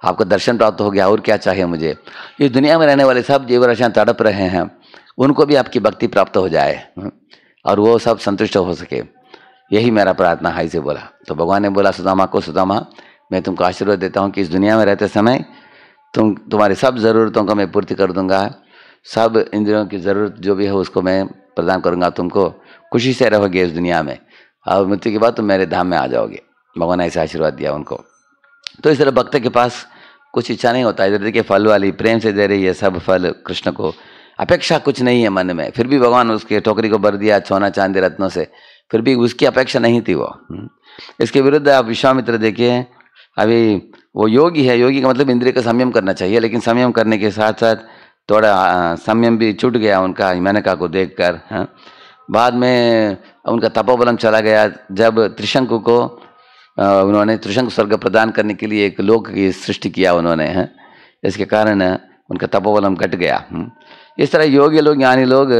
आपका दर्शन प्राप्त हो गया और क्या चाहिए मुझे ये दुनिया में रहने वाले सब जीव राशियाँ तड़प रहे हैं उनको भी आपकी भक्ति प्राप्त हो जाए हम्म, और वो सब संतुष्ट हो सके यही मेरा प्रार्थना है इसे बोला तो भगवान ने बोला सुदामा को सुदामा मैं तुमको आशीर्वाद देता हूँ कि इस दुनिया में रहते समय तुम तुम्हारी सब ज़रूरतों को मैं पूर्ति कर दूंगा सब इंद्रियों की ज़रूरत जो भी है उसको मैं प्रदान करूंगा तुमको खुशी से रहोगे इस दुनिया में और मृत्यु के बाद तुम मेरे धाम में आ जाओगे भगवान ने ऐसे आशीर्वाद दिया उनको तो इस तरह भक्त के पास कुछ इच्छा नहीं होता इधर देखिए फल वाली प्रेम से दे रही है सब फल कृष्ण को अपेक्षा कुछ नहीं है मन में फिर भी भगवान उसके टोकरी को भर दिया सोना चांदी रत्नों से फिर भी उसकी अपेक्षा नहीं थी वो हम्म। इसके विरुद्ध आप विश्वामित्र देखिए अभी वो योगी है योगी का मतलब इंद्रिय का संयम करना चाहिए लेकिन संयम करने के साथ साथ थोड़ा संयम भी छूट गया उनका मेनका को देख कर हाँ बाद में उनका तपोबलम चला गया जब त्रिशंकु को उन्होंने त्रिशंकु स्वर्ग प्रदान करने के लिए एक लोक की सृष्टि किया उन्होंने हैं हाँ। इसके कारण उनका तपोबलम घट गया हाँ। इस तरह योगी लोग ज्ञानी लोग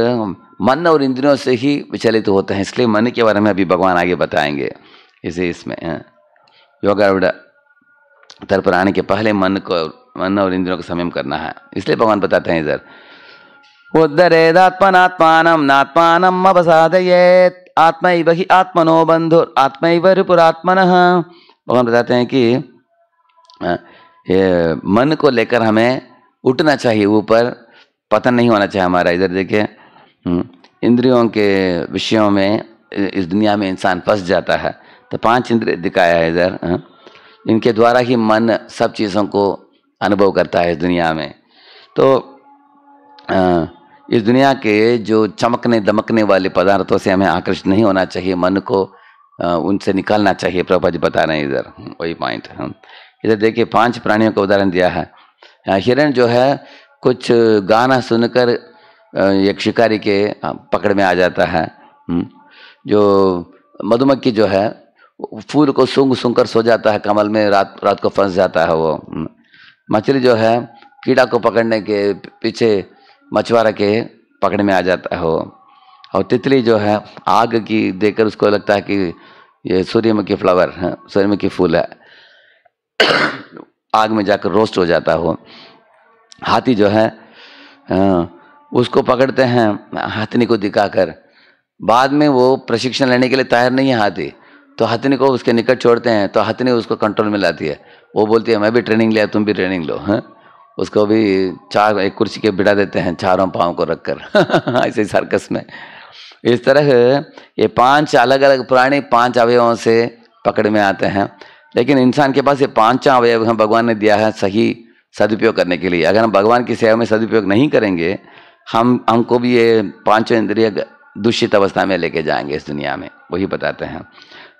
मन और इंद्रियों से ही विचलित होते हैं इसलिए मन के बारे में अभी भगवान आगे बताएंगे इसे इसमें हाँ। योगा आने के पहले मन को मन और इंद्रियों को संयम करना है इसलिए भगवान बताते हैं इधर उद्धरेदात्मनात्मान नात्मानम ही आत्मनो बंधुर भगवान बताते हैं कि ये मन को लेकर हमें उठना चाहिए ऊपर पतन नहीं होना चाहिए हमारा इधर देखिए हम्म, इंद्रियों के विषयों में इस दुनिया में इंसान फंस जाता है तो पांच इंद्रिय दिखाया है इधर इनके द्वारा ही मन सब चीज़ों को अनुभव करता है इस दुनिया में तो आ, इस दुनिया के जो चमकने दमकने वाले पदार्थों से हमें आकर्षित नहीं होना चाहिए मन को आ, उनसे निकालना चाहिए प्रभा जी बता रहे हैं इधर वही पॉइंट इधर देखिए पांच प्राणियों का उदाहरण दिया है हिरण जो है कुछ गाना सुनकर एक शिकारी के पकड़ में आ जाता है हम्म, जो मधुमक्खी जो है फूल को सूंघ सूंघ कर सो जाता है कमल में रात रात को फंस जाता है वो हम्म। मछली जो है कीड़ा को पकड़ने के पीछे मछुआरा के पकड़ में आ जाता है वो और तितली जो है आग की देकर उसको लगता है कि ये सूर्यमुखी फ्लावर है सूर्यमुखी फूल है आग में जाकर रोस्ट हो जाता है वो हाथी जो है उसको पकड़ते हैं हाथनी को दिखाकर बाद में वो प्रशिक्षण लेने के लिए तैयार नहीं है हाथी तो हथनी को उसके निकट छोड़ते हैं तो हथनी उसको कंट्रोल में लाती है वो बोलती है मैं भी ट्रेनिंग लिया तुम भी ट्रेनिंग लो हैं हाँ? उसको भी चार एक कुर्सी के बिठा देते हैं चारों पाँव को रख कर ऐसे सर्कस में इस तरह ये पांच अलग अलग प्राणी पांच अवयवों से पकड़ में आते हैं लेकिन इंसान के पास ये पांचों अवयव हम भगवान ने दिया है सही सदुपयोग करने के लिए अगर हम भगवान की सेवा में सदुपयोग नहीं करेंगे हम हमको भी ये पांचों इंद्रिय दूषित अवस्था में लेके जाएंगे इस दुनिया में वही बताते हैं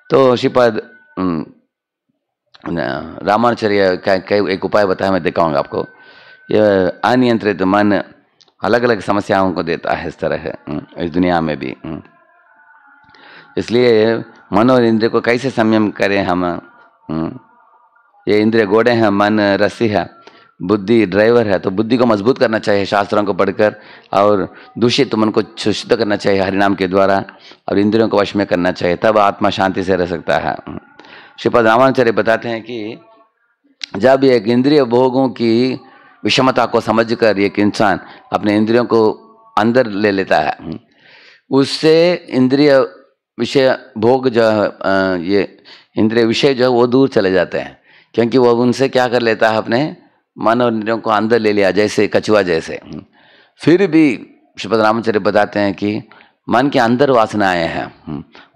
तो श्रीपद रामाचार्य का एक उपाय बताया मैं दिखाऊंगा आपको ये अनियंत्रित मन अलग अलग समस्याओं को देता है इस तरह इस दुनिया में भी इसलिए मन और इंद्रिय को कैसे संयम करें हम ये इंद्र गोड़े हैं मन रस्सी है बुद्धि ड्राइवर है तो बुद्धि को मजबूत करना चाहिए शास्त्रों को पढ़कर और दूषित तो मन को शुद्ध करना चाहिए हरिनाम के द्वारा और इंद्रियों को वश में करना चाहिए तब आत्मा शांति से रह सकता है श्रीपद रामाचार्य बताते हैं कि जब एक इंद्रिय भोगों की विषमता को समझकर एक इंसान अपने इंद्रियों को अंदर ले लेता है उससे इंद्रिय विषय भोग जो ये इंद्रिय विषय जो है वो दूर चले जाते हैं क्योंकि वह उनसे क्या कर लेता है अपने मानव निरों को अंदर ले लिया जैसे कछुआ जैसे फिर भी श्रीपद रामचर्य बताते हैं कि मन के अंदर वासनाएं हैं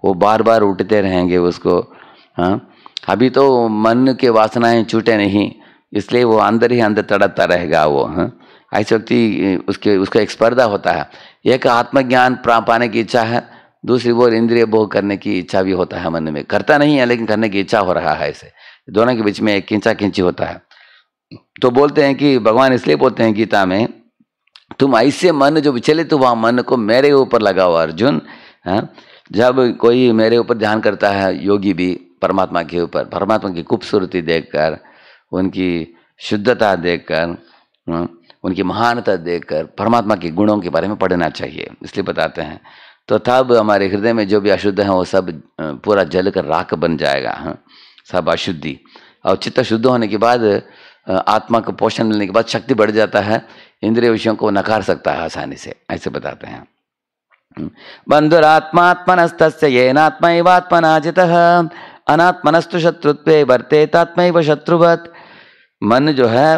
वो बार बार उठते रहेंगे उसको हाँ अभी तो मन के वासनाएं छूटे नहीं इसलिए वो अंदर ही अंदर तड़पता रहेगा वो हाँ ऐसे व्यक्ति उसके उसका एक स्पर्धा होता है एक आत्मज्ञान पाने की इच्छा है दूसरी ओर इंद्रिय भोग करने की इच्छा भी होता है मन में करता नहीं है लेकिन करने की इच्छा हो रहा है ऐसे दोनों के बीच में एक खिंचा खिंची होता है तो बोलते हैं कि भगवान इसलिए बोलते हैं गीता में तुम ऐसे मन जो विचलित हुआ मन को मेरे ऊपर लगाओ अर्जुन है हाँ? जब कोई मेरे ऊपर ध्यान करता है योगी भी परमात्मा के ऊपर परमात्मा की खूबसूरती देखकर उनकी शुद्धता देखकर हाँ? उनकी महानता देखकर परमात्मा के गुणों के बारे में पढ़ना चाहिए इसलिए बताते हैं तो तब हमारे हृदय में जो भी अशुद्ध है वो सब पूरा जल कर राख बन जाएगा हाँ? सब अशुद्धि और चित्त शुद्ध होने के बाद आत्मा को पोषण मिलने के बाद शक्ति बढ़ जाता है इंद्रिय विषयों को नकार सकता है आसानी से ऐसे बताते हैं हम्म, बंधुरात्मात्मनस्त येनात्मवात्मनाजित अनात्मनस्तु शत्रुत्व वर्तेतात्म शत्रुवत मन जो है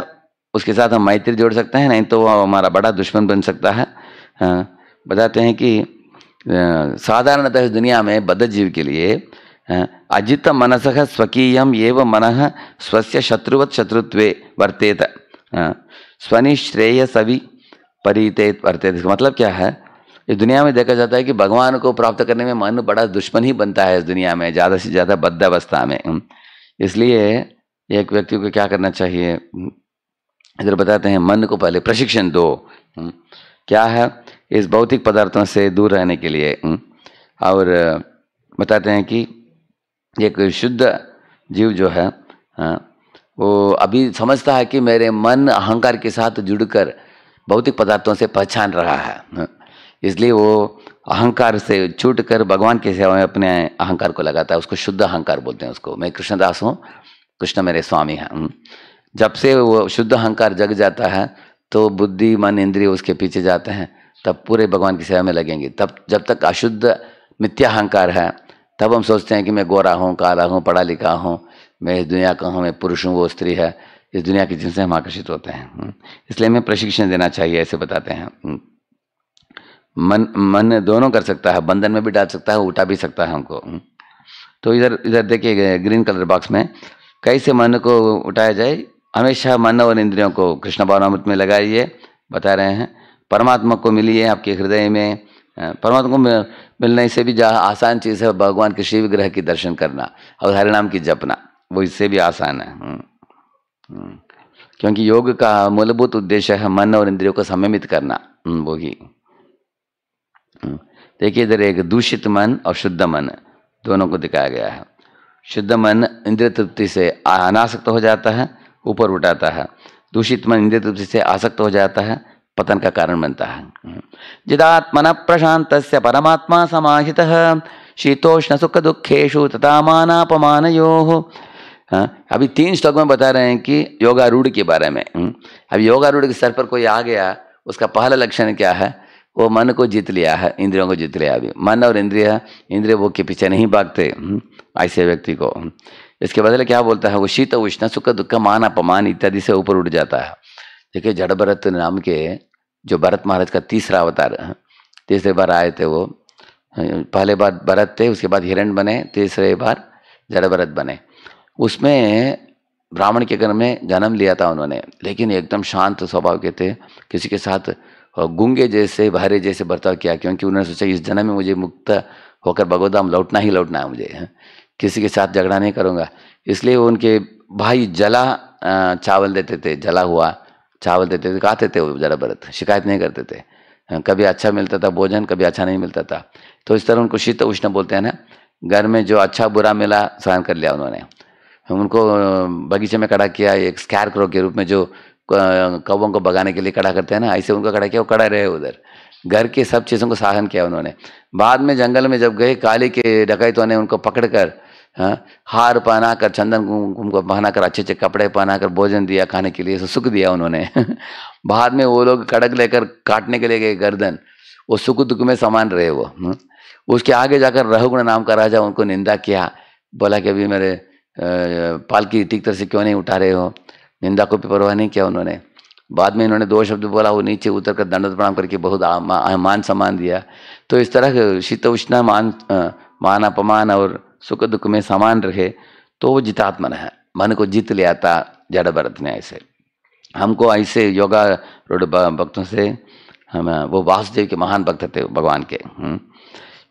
उसके साथ हम मैत्री जोड़ सकते हैं नहीं तो वो हमारा बड़ा दुश्मन बन सकता है हाँ, बताते हैं कि साधारणतः इस दुनिया में बद्ध जीव के लिए अजित मनस स्वकीय मन स्वयं शत्रुवत् शत्रुत्व वर्तेत स्वनिश्रेय सवि परीते वर्तेत इसका मतलब क्या है इस दुनिया में देखा जाता है कि भगवान को प्राप्त करने में मन बड़ा दुश्मन ही बनता है इस दुनिया में ज़्यादा से ज़्यादा बद्ध अवस्था में इसलिए एक व्यक्ति को क्या करना चाहिए इधर बताते हैं मन को पहले प्रशिक्षण दो क्या है इस भौतिक पदार्थों से दूर रहने के लिए और बताते हैं कि एक शुद्ध जीव जो है हाँ, वो अभी समझता है कि मेरे मन अहंकार के साथ जुड़कर भौतिक पदार्थों से पहचान रहा है हाँ। इसलिए वो अहंकार से छूट कर भगवान की सेवा में अपने अहंकार को लगाता है उसको शुद्ध अहंकार बोलते हैं उसको मैं कृष्णदास हूँ कृष्ण मेरे स्वामी हैं हाँ। जब से वो शुद्ध अहंकार जग जाता है तो बुद्धि मन इंद्रिय उसके पीछे जाते हैं तब पूरे भगवान की सेवा में लगेंगे तब जब तक अशुद्ध मिथ्या अहंकार है तब हम सोचते हैं कि मैं गोरा हूँ काला हूँ पढ़ा लिखा हूँ मैं इस दुनिया का हूँ मैं पुरुष हूँ वो स्त्री है इस दुनिया की जिनसे हम आकर्षित होते हैं हम्म। इसलिए हमें प्रशिक्षण देना चाहिए ऐसे बताते हैं हम्म। मन मन दोनों कर सकता है बंधन में भी डाल सकता है उठा भी सकता है हमको हम्म। तो इधर इधर देखिए ग्रीन कलर बॉक्स में कैसे मन को उठाया जाए हमेशा मन और इंद्रियों को कृष्ण भावनामृत में लगाइए बता रहे हैं परमात्मा को मिलिए आपके हृदय में हाँ, परमात्मा को मिलने से भी आसान चीज़ है भगवान के शिव ग्रह की दर्शन करना और हरिनाम की जपना वो इससे भी आसान है हम्म, हम्म, क्योंकि योग का मूलभूत उद्देश्य है मन और इंद्रियों को सममित करना हम्म, वो ही देखिए इधर एक दूषित मन और शुद्ध मन दोनों को दिखाया गया है शुद्ध मन इंद्रिय तृप्ति से अनासक्त हो जाता है ऊपर उठाता है दूषित मन इंद्रिय तृप्ति से आसक्त हो जाता है पतन का कारण बनता है जिदात्मन प्रशांत परमात्मा समाहित शीतोष्ण सुख दुखेशु तथा अभी तीन श्लोक में बता रहे हैं कि योगारूढ़ के बारे में योगा हाँ, योगारूढ़ के सर पर कोई आ गया उसका पहला लक्षण क्या है वो मन को जीत लिया है इंद्रियों को जीत लिया अभी मन और इंद्रिय इंद्रिय वो के पीछे नहीं भागते हाँ, ऐसे व्यक्ति को हाँ, इसके बदले क्या बोलता है वो शीत उष्ण सुख दुख मान अपमान इत्यादि से ऊपर उठ जाता है देखिए जड़ भरत नाम के जो भरत महाराज का तीसरा अवतार तीसरे बार आए थे वो पहले बार भरत थे उसके बाद हिरण बने तीसरे बार जरा भरत बने उसमें ब्राह्मण के घर में जन्म लिया था उन्होंने लेकिन एकदम शांत स्वभाव के थे किसी के साथ गुंगे जैसे भारे जैसे बर्ताव किया क्योंकि उन्होंने सोचा इस जन्म में मुझे मुक्त होकर बगोदाम लौटना ही लौटना है मुझे किसी के साथ झगड़ा नहीं करूँगा इसलिए उनके भाई जला चावल देते थे जला हुआ चावल देते थे खाते थे वो ज़रा बरत शिकायत नहीं करते थे हाँ, कभी अच्छा मिलता था भोजन कभी अच्छा नहीं मिलता था तो इस तरह उनको शीत उष्ण बोलते हैं ना घर में जो अच्छा बुरा मिला सहन कर लिया उन्होंने उनको बगीचे में कड़ा किया एक स्कैर क्रो के रूप में जो कौं को भगाने के लिए कड़ा करते हैं ना ऐसे उनको कड़ा किया वो कड़ा रहे उधर घर के सब चीज़ों को सहन किया उन्होंने बाद में जंगल में जब गए काली के डकैतों ने उनको पकड़ हाँ हार पहना कर चंदन कुमकुम को पहना कर अच्छे अच्छे कपड़े पहना कर भोजन दिया खाने के लिए सुख दिया उन्होंने बाद में वो लोग कड़क लेकर काटने के लिए गए गर्दन वो सुख दुख में समान रहे वो हम्म? उसके आगे जाकर रहुगुण नाम का राजा उनको निंदा किया बोला कि अभी मेरे पालकी ठीक तरह से क्यों नहीं उठा रहे हो निंदा को भी परवाह नहीं किया उन्होंने बाद में इन्होंने दो शब्द बोला वो नीचे उतर कर दंडत प्रणाम करके बहुत मान सम्मान दिया तो इस तरह शीत उष्णा मान मान अपमान और सुख दुख में समान रहे तो वो जितात्मन है मन को जीत लिया था जड़ भरत ने ऐसे हमको ऐसे योगा रोड भक्तों से हम वो वासुदेव के महान भक्त थे भगवान के हम्म।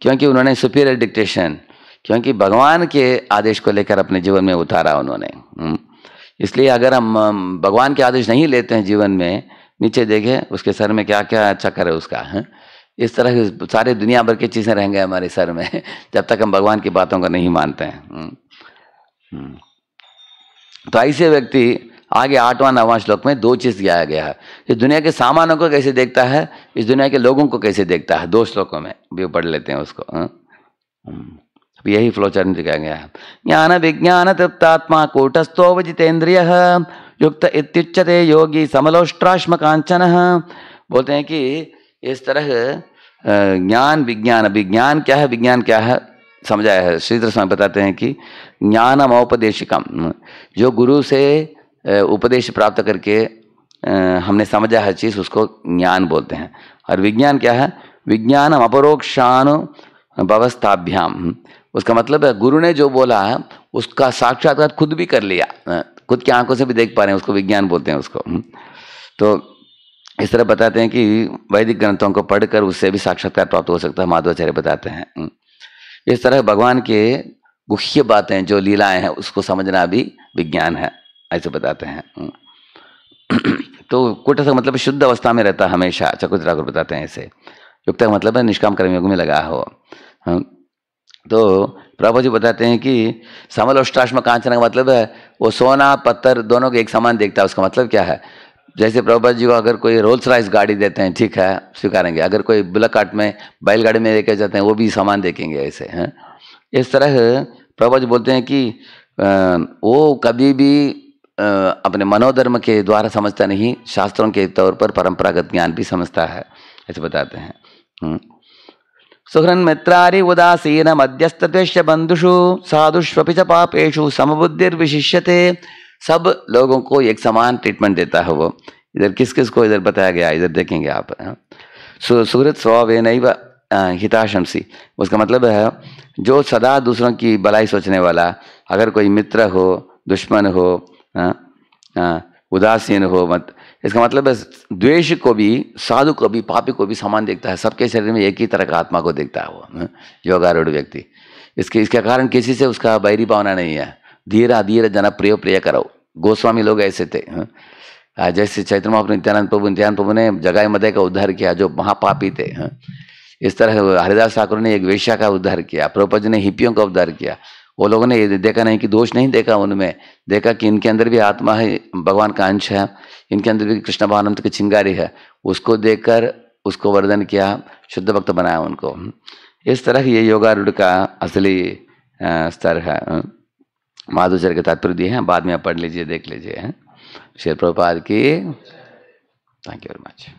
क्योंकि उन्होंने सुपीरियर डिक्टेशन क्योंकि भगवान के आदेश को लेकर अपने जीवन में उतारा उन्होंने हम्म। इसलिए अगर हम भगवान के आदेश नहीं लेते हैं जीवन में नीचे देखें उसके सर में क्या क्या अच्छा चक्कर है उसका है हम्म। इस तरह की सारे दुनिया भर की चीज़ें रहेंगे हमारे सर में जब तक हम भगवान की बातों को नहीं मानते हैं हम्म। हम्म। तो ऐसे व्यक्ति आगे आठवां नवां श्लोक में दो चीज़ दिया गया है इस दुनिया के सामानों को कैसे देखता है इस दुनिया के लोगों को कैसे देखता है दो श्लोकों में भी पढ़ लेते हैं उसको हम्म। यही फ्लोचर दिखाया गया है ज्ञान विज्ञान तृप्तात्मा जितेंद्रिय युक्त इत्युच्चते योगी समलोष्ट्राश्म कांचन बोलते हैं कि इस तरह ज्ञान विज्ञान अभी ज्ञान क्या है विज्ञान क्या है समझाया है श्रीधर स्वामी बताते हैं कि ज्ञानम औपदेशिकम जो गुरु से उपदेश प्राप्त करके हमने समझा हर चीज़ उसको ज्ञान बोलते हैं और विज्ञान क्या है विज्ञान अपरोक्षानु व्यवस्थाभ्याम उसका मतलब है गुरु ने जो बोला है उसका साक्षात्कार खुद भी कर लिया खुद की आंखों से भी देख पा रहे हैं उसको विज्ञान बोलते हैं उसको तो इस तरह बताते हैं कि वैदिक ग्रंथों को पढ़कर उससे भी साक्षात्कार प्राप्त हो सकता है माधवाचार्य बताते हैं हम्म। इस तरह भगवान के गुह्य बातें जो लीलाएं हैं उसको समझना भी विज्ञान है ऐसे बताते हैं हम्म। तो कुट मतलब शुद्ध अवस्था में रहता हमेशा चकुत ठाकुर बताते हैं इसे युक्त का मतलब है निष्काम कर्मयोग में लगा हो हम्म। तो प्रभा जी बताते हैं कि समल अष्टाश्म कांचन का मतलब है वो सोना पत्थर दोनों को एक समान देखता है उसका मतलब क्या है जैसे प्रभुपाद जी को अगर कोई रोल्स राइस गाड़ी देते हैं ठीक है स्वीकारेंगे अगर कोई बुलाकाट में बैलगाड़ी में लेके जाते हैं वो भी सामान देखेंगे ऐसे हैं इस तरह प्रभुपाद जी बोलते हैं कि वो कभी भी अपने मनोधर्म के द्वारा समझता नहीं शास्त्रों के तौर पर परंपरागत ज्ञान भी समझता है ऐसे बताते हैं हम्म। सुहृन मित्रारी उदासीन मध्यस्थ बंधुषु साधुष्वपि च पापेशु समबुद्धिर्विशिष्यते सब लोगों को एक समान ट्रीटमेंट देता है वो इधर किस किस को इधर बताया गया इधर देखेंगे आप सूरत स्वभाव नहीं हिताशंसी उसका मतलब है जो सदा दूसरों की भलाई सोचने वाला अगर कोई मित्र हो दुश्मन हो उदासीन हो मत इसका मतलब है द्वेष को भी साधु को भी पापी को भी समान देखता है सबके शरीर में एक ही तरह का आत्मा को देखता है वो योगारूढ़ व्यक्ति इसके इसके कारण किसी से उसका बैरी भावना नहीं है धीरा धीरे जनप्रिय प्रिय कराओ गोस्वामी लोग ऐसे थे हाँ जैसे चैत्र महाप्र नित्यानंद प्रभु नित्यानंद प्रभु ने जगाई मदय का उद्धार किया जो महापापी थे हाँ इस तरह हरिदास ठाकुर ने एक वेश्या का उद्धार किया प्रभुपद ने हिप्पियों का उद्धार किया वो लोगों ने देखा नहीं कि दोष नहीं देखा उनमें देखा कि इनके अंदर भी आत्मा है भगवान का अंश है इनके अंदर भी कृष्ण भगवान की चिंगारी है उसको देखकर उसको वर्धन किया शुद्ध भक्त बनाया उनको हाँ। इस तरह ये योगारूढ़ का असली स्तर है हाँ। माधुचर के तात्पर्य दिए हैं बाद में आप पढ़ लीजिए देख लीजिए हैं शेर प्रभुपाद की थैंक यू वेरी मच